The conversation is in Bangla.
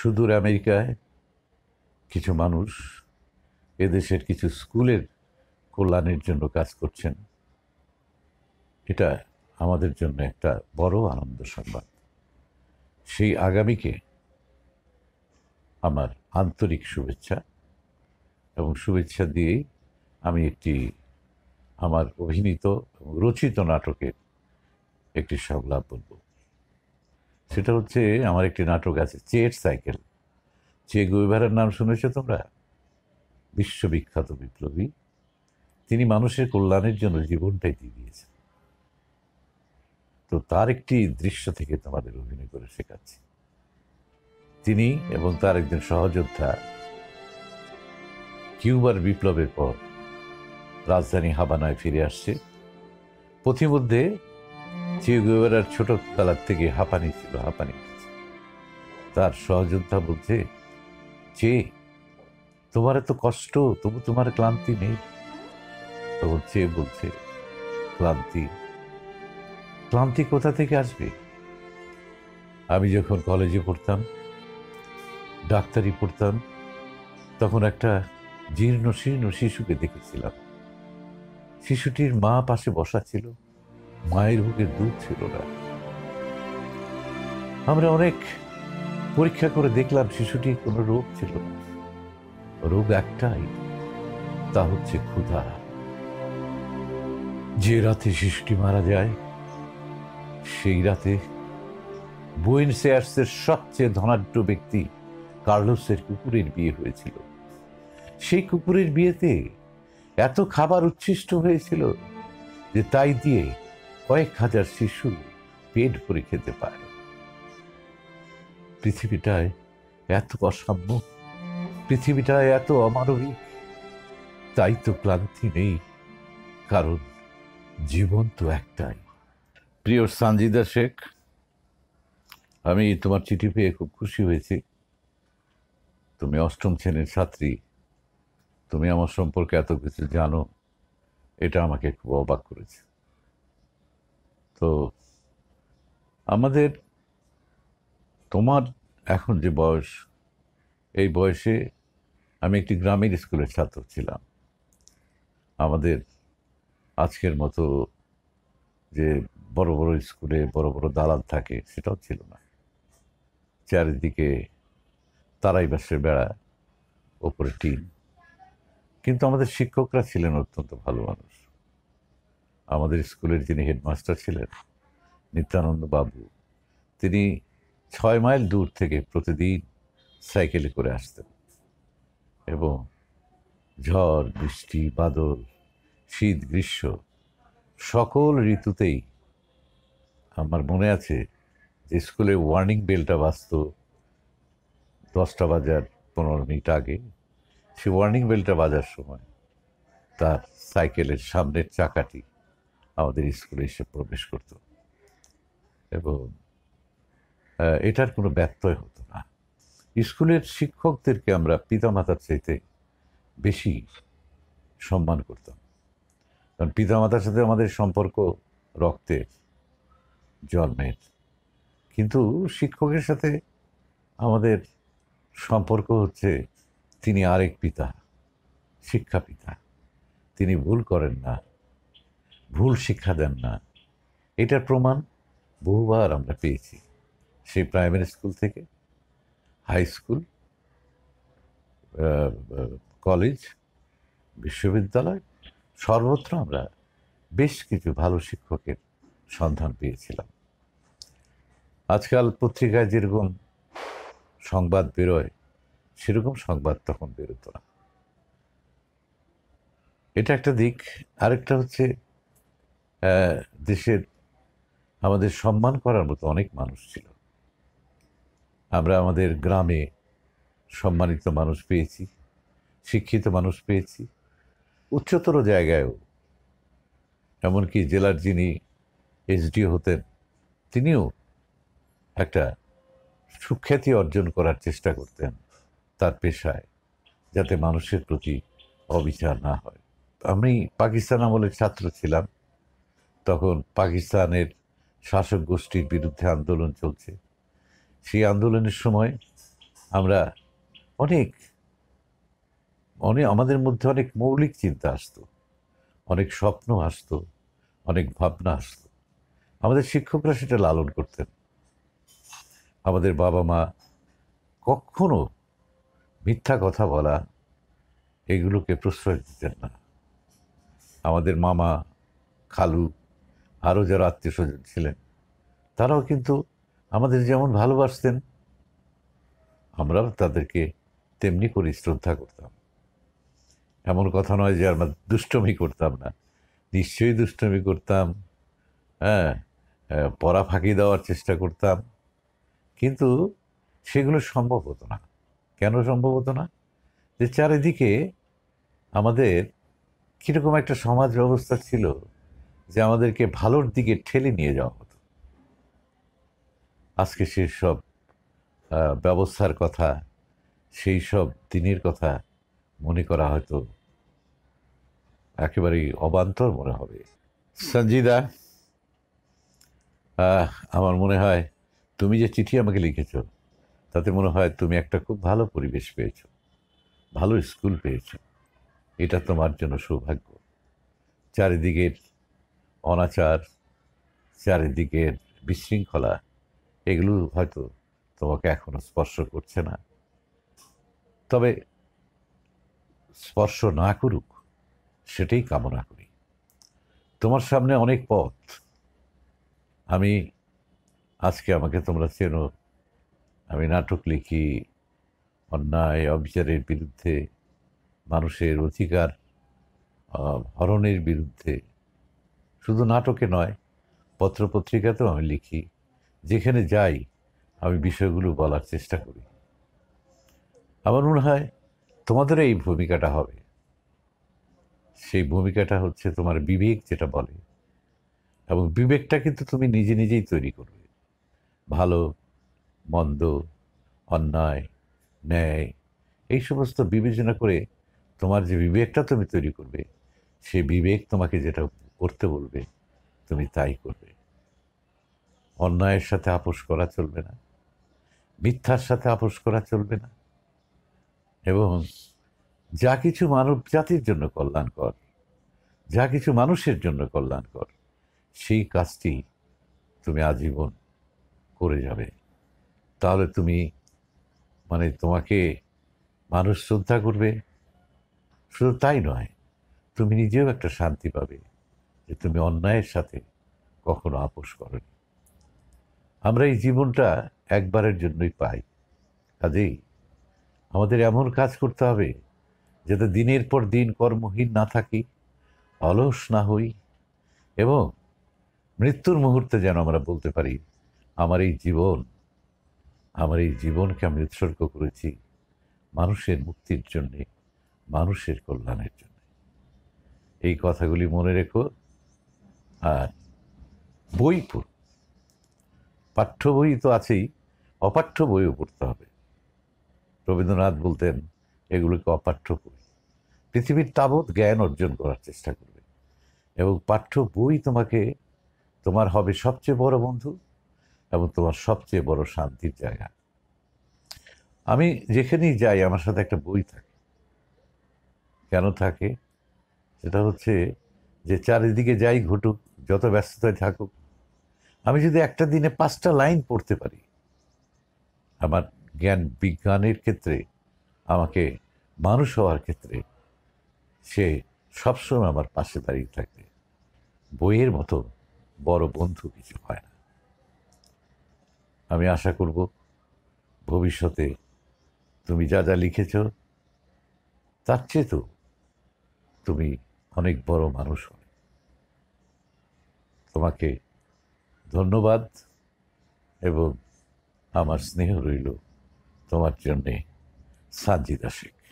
সুদূর আমেরিকায় কিছু মানুষ এদেশের কিছু স্কুলের কল্যাণের জন্য কাজ করছেন এটা আমাদের জন্য একটা বড় আনন্দ সংবাদ সেই আগামীকে আমার আন্তরিক শুভেচ্ছা এবং শুভেচ্ছা দিয়েই আমি একটি আমার অভিনীত রচিত নাটকের একটি সংলাপ বলব সেটা হচ্ছে আমার একটি নাটক আছে চেট সাইকেল চে গুইভারের নাম শুনেছো তোমরা বিশ্ববিখ্যাত বিপ্লবী তিনি মানুষের কল্যাণের জন্য জীবনটাই দিয়ে দিয়েছেন তো তার একটি দৃশ্য থেকে তোমাদের অভিনয় করে শেখাচ্ছি তিনি এবং তার একজন সহযোদ্ধা কিউবার বিপ্লবের পর রাজধানী হাবানায় ফিরে আসছে পথিমধ্যে থিওগুয়েরার ছোটবেলার থেকে হাঁপানি ছিল হাঁপানি তার সহযোদ্ধা বলছে যে তোমার এত কষ্ট তবু তোমার ক্লান্তি নেই তখন সে বলছে ক্লান্তি ক্লান্তি কোথা থেকে আসবে আমি যখন কলেজে পড়তাম ডাক্তারি পড়তাম তখন একটা জীর্ণ শীর্ণ শিশুকে দেখেছিলাম শিশুটির মা পাশে বসা ছিল মায়ের বুকের দুধ ছিল না আমরা অনেক পরীক্ষা করে দেখলাম শিশুটি কোনো রোগ ছিল না রোগ একটাই তা হচ্ছে ক্ষুধা যে রাতে শিশুটি মারা যায় সেই রাতে বুইন সবচেয়ে ধনাঢ্য ব্যক্তি কার্লোসের কুকুরের বিয়ে হয়েছিল সেই কুকুরের বিয়েতে এত খাবার উচ্ছিষ্ট হয়েছিল যে তাই দিয়ে কয়েক হাজার শিশু পেট ভরে খেতে পারে পৃথিবীটায় এত অসাম্য পৃথিবীটায় এত অমানবিক তাই তো ক্লান্তি নেই কারণ জীবন তো একটাই প্রিয় সানজিদা শেখ আমি তোমার চিঠি পেয়ে খুব খুশি হয়েছি তুমি অষ্টম শ্রেণীর ছাত্রী তুমি আমার সম্পর্কে এত কিছু জানো এটা আমাকে খুব অবাক করেছে তো আমাদের তোমার এখন যে বয়স এই বয়সে আমি একটি গ্রামের স্কুলের ছাত্র ছিলাম আমাদের আজকের মতো যে বড় বড় স্কুলে বড় বড় দালাল থাকে সেটাও ছিল না চারিদিকে তারাই বাসের বেড়া ওপরে টিন কিন্তু আমাদের শিক্ষকরা ছিলেন অত্যন্ত ভালো মানুষ আমাদের স্কুলের যিনি হেডমাস্টার ছিলেন নিত্যানন্দ বাবু তিনি ছয় মাইল দূর থেকে প্রতিদিন সাইকেলে করে আসতেন এবং ঝড় বৃষ্টি বাদল শীত গ্রীষ্ম সকল ঋতুতেই আমার মনে আছে যে স্কুলে ওয়ার্নিং বেলটা বাজত দশটা বাজার পনেরো মিনিট আগে সে ওয়ার্নিং বেলটা বাজার সময় তার সাইকেলের সামনের চাকাটি আমাদের স্কুলে এসে প্রবেশ করত এবং এটার কোনো ব্যত্যয় হতো না স্কুলের শিক্ষকদেরকে আমরা পিতামাতার চাইতে বেশি সম্মান করতাম কারণ পিতামাতার সাথে আমাদের সম্পর্ক রক্তের জন্মের কিন্তু শিক্ষকের সাথে আমাদের সম্পর্ক হচ্ছে তিনি আরেক পিতা শিক্ষা পিতা তিনি ভুল করেন না ভুল শিক্ষা দেন না এটার প্রমাণ বহুবার আমরা পেয়েছি সেই প্রাইমারি স্কুল থেকে হাই স্কুল কলেজ বিশ্ববিদ্যালয় সর্বত্র আমরা বেশ কিছু ভালো শিক্ষকের সন্ধান পেয়েছিলাম আজকাল পত্রিকায় যেরকম সংবাদ বেরোয় সেরকম সংবাদ তখন বেরোতো না এটা একটা দিক আরেকটা হচ্ছে দেশের আমাদের সম্মান করার মতো অনেক মানুষ ছিল আমরা আমাদের গ্রামে সম্মানিত মানুষ পেয়েছি শিক্ষিত মানুষ পেয়েছি উচ্চতর জায়গায়ও এমনকি জেলার যিনি এসডিও হতেন তিনিও একটা সুখ্যাতি অর্জন করার চেষ্টা করতেন তার পেশায় যাতে মানুষের প্রতি অবিচার না হয় আমি পাকিস্তান আমলের ছাত্র ছিলাম তখন পাকিস্তানের শাসক গোষ্ঠীর বিরুদ্ধে আন্দোলন চলছে সেই আন্দোলনের সময় আমরা অনেক অনেক আমাদের মধ্যে অনেক মৌলিক চিন্তা আসতো অনেক স্বপ্ন আসতো অনেক ভাবনা আসতো আমাদের শিক্ষকরা সেটা লালন করতেন আমাদের বাবা মা কখনো মিথ্যা কথা বলা এগুলোকে প্রশ্রয় দিতেন না আমাদের মামা খালু আরও যারা আত্মীয় স্বজন ছিলেন তারাও কিন্তু আমাদের যেমন ভালোবাসতেন আমরা তাদেরকে তেমনি করে শ্রদ্ধা করতাম এমন কথা নয় যে আমরা দুষ্টমি করতাম না নিশ্চয়ই দুষ্টমি করতাম হ্যাঁ পড়া ফাঁকি দেওয়ার চেষ্টা করতাম কিন্তু সেগুলো সম্ভব হতো না কেন সম্ভব হতো না যে চারিদিকে আমাদের কীরকম একটা সমাজ ব্যবস্থা ছিল যে আমাদেরকে ভালোর দিকে ঠেলে নিয়ে যাওয়া হতো আজকে সেই সব ব্যবস্থার কথা সেই সব দিনের কথা মনে করা হয়তো একেবারেই অবান্তর মনে হবে সঞ্জিদা আমার মনে হয় তুমি যে চিঠি আমাকে লিখেছ তাতে মনে হয় তুমি একটা খুব ভালো পরিবেশ পেয়েছ ভালো স্কুল পেয়েছ এটা তোমার জন্য সৌভাগ্য চারিদিকের অনাচার চারিদিকের বিশৃঙ্খলা এগুলো হয়তো তোমাকে এখনও স্পর্শ করছে না তবে স্পর্শ না করুক সেটাই কামনা করি তোমার সামনে অনেক পথ আমি আজকে আমাকে তোমরা চেনো আমি নাটক লিখি অন্যায় অবিচারের বিরুদ্ধে মানুষের অধিকার হরণের বিরুদ্ধে শুধু নাটকে নয় পত্রপত্রিকাতেও আমি লিখি যেখানে যাই আমি বিষয়গুলো বলার চেষ্টা করি আমার মনে হয় তোমাদের এই ভূমিকাটা হবে সেই ভূমিকাটা হচ্ছে তোমার বিবেক যেটা বলে এবং বিবেকটা কিন্তু তুমি নিজে নিজেই তৈরি করবে ভালো মন্দ অন্যায় ন্যায় এই সমস্ত বিবেচনা করে তোমার যে বিবেকটা তুমি তৈরি করবে সেই বিবেক তোমাকে যেটা করতে বলবে তুমি তাই করবে অন্যায়ের সাথে আপোষ করা চলবে না মিথ্যার সাথে আপোষ করা চলবে না এবং যা কিছু মানব জাতির জন্য কল্যাণকর যা কিছু মানুষের জন্য কল্যাণকর সেই কাজটি তুমি আজীবন করে যাবে তাহলে তুমি মানে তোমাকে মানুষ শ্রদ্ধা করবে শুধু তাই নয় তুমি নিজেও একটা শান্তি পাবে যে তুমি অন্যায়ের সাথে কখনো আপোষ করনি আমরা এই জীবনটা একবারের জন্যই পাই কাজেই আমাদের এমন কাজ করতে হবে যাতে দিনের পর দিন কর্মহীন না থাকি অলস না হই এবং মৃত্যুর মুহূর্তে যেন আমরা বলতে পারি আমার এই জীবন আমার এই জীবনকে আমি উৎসর্গ করেছি মানুষের মুক্তির জন্যে মানুষের কল্যাণের জন্য এই কথাগুলি মনে রেখো আর বই পড় পাঠ্য বই তো আছেই অপাঠ্য বইও পড়তে হবে রবীন্দ্রনাথ বলতেন এগুলোকে অপাঠ্য বই পৃথিবীর তাবৎ জ্ঞান অর্জন করার চেষ্টা করবে এবং পাঠ্য বই তোমাকে তোমার হবে সবচেয়ে বড় বন্ধু এবং তোমার সবচেয়ে বড় শান্তির জায়গা আমি যেখানেই যাই আমার সাথে একটা বই থাকে কেন থাকে সেটা হচ্ছে যে চারিদিকে যাই ঘটুক যত ব্যস্ততায় থাকুক আমি যদি একটা দিনে পাঁচটা লাইন পড়তে পারি আমার জ্ঞান বিজ্ঞানের ক্ষেত্রে আমাকে মানুষ হওয়ার ক্ষেত্রে সে সবসময় আমার পাশে দাঁড়িয়ে থাকবে বইয়ের মতো বড় বন্ধু কিছু হয় না আমি আশা করব ভবিষ্যতে তুমি যা যা লিখেছ তার চেয়ে তো তুমি অনেক বড় মানুষ হবে তোমাকে ধন্যবাদ এবং আমার স্নেহ রইল তোমার জন্যে সাজিদা শেখ